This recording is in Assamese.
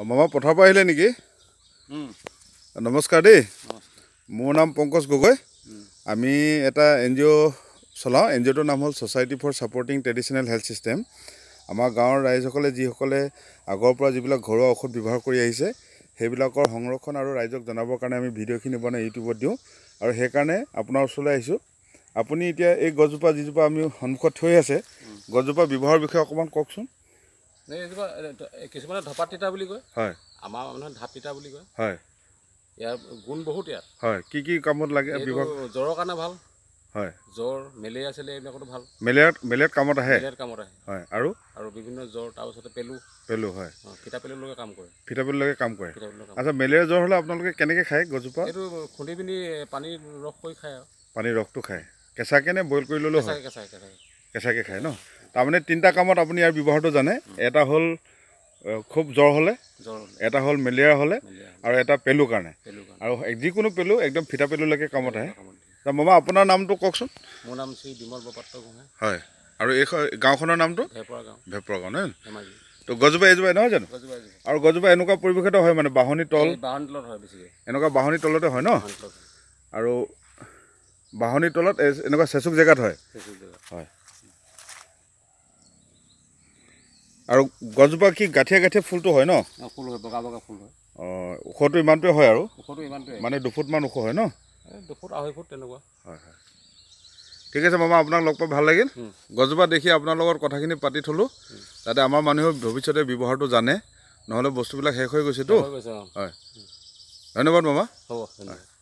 অঁ মামা পথাৰৰ পৰা আহিলে নেকি নমস্কাৰ দেই মোৰ নাম পংকজ গগৈ আমি এটা এন জি অ' চলাওঁ এন জি অ'টোৰ নাম হ'ল society for supporting traditional health system আমাৰ গাঁৱৰ ৰাইজসকলে যিসকলে আগৰ পৰা যিবিলাক ঘৰুৱা ঔষধ ব্যৱহাৰ কৰি আহিছে সেইবিলাকৰ সংৰক্ষণ আৰু ৰাইজক জনাবৰ কাৰণে আমি ভিডিঅ'খিনি বনাই ইউটিউবত দিওঁ আৰু সেইকাৰণে আপোনাৰ ওচৰলৈ আহিছোঁ আপুনি এতিয়া এই গছজোপা যিজোপা আমি সন্মুখত থৈ আছে গছজোপা ব্যৱহাৰৰ বিষয়ে অকণমান কওকচোন কিছুমানে ধপাত তিতা বুলি কয় হয় আমাৰ মানুহে ধাপ তিতা বুলি কয় হয় ইয়াৰ গুণ বহুত ইয়াত হয় কি কি কামত লাগে জ্বৰৰ কাৰণে ভাল হয় জ্বৰ মেলেৰিয়া চেলেৰিয়া এইবিলাকতো ভাল মেলেৰিয়াত মেলেৰিয়াত কামত আহে মেলেৰিয়াত কামত আহে হয় আৰু আৰু বিভিন্ন জ্বৰ তাৰপিছতে পেলু পেলু হয় ফিটা পেলুলৈকে কাম কৰে ফিটা পেলুলৈকে কাম কৰে আচ্ছা মেলেৰিয়া জ্বৰ হ'লে আপোনালোকে কেনেকৈ খায় গছজোপা এইটো খুন্দি পিনি পানীৰ ৰস কৰি খায় আৰু পানীৰ ৰসটো খায় কেঁচাকৈ নে বইল কৰি ল'লেও কেঁচাকৈ খায় ন তাৰমানে তিনিটা কামত আপুনি ইয়াৰ ব্যৱহাৰটো জানে এটা হ'ল খুব জ্বৰ হ'লে এটা হ'ল মেলেৰিয়া হ'লে আৰু এটা পেলু কাৰণে আৰু যিকোনো পেলু একদম ফিটা পেলুলৈকে কামত আহে মামা আপোনাৰ নামটো কওকচোন মোৰ নাম শ্ৰী বিমল বৰপাত্ৰগোহাঁই হয় আৰু এই গাঁওখনৰ নামটো ভেপৰা গাঁও ভেপৰা গাঁও ত' গজোবা এজোবাই নহয় জানো আৰু গজোবা এনেকুৱা পৰিৱেশতে হয় মানে বাঁহনি তল এনেকুৱা বাঁহনি তলতে হয় ন আৰু বাঁহনি তলত এনেকুৱা চেচুক জেগাত হয় হয় আৰু গছজোপা কি গাঠিয়া গাঠিয়া ফুলটো হয় ন ফুল হয় বগা বগা ফুল হয় অঁ ওখটো ইমানটোৱে হয় আৰু ওখটো ইমানটোৱে মানে দুফুটমান ওখ হয় ন দুফুট আঢ়ৈ ফুট তেনেকুৱা হয় হয় ঠিক আছে মামা আপোনাক লগ পাই ভাল লাগিল গছজোপা দেখি আপোনাৰ লগত কথাখিনি পাতি থ'লোঁ যাতে আমাৰ মানুহেও ভৱিষ্যতে ব্যৱহাৰটো জানে নহ'লে বস্তুবিলাক শেষ হৈ গৈছেতো হয় ধন্যবাদ মামা হ'ব ধন্যবাদ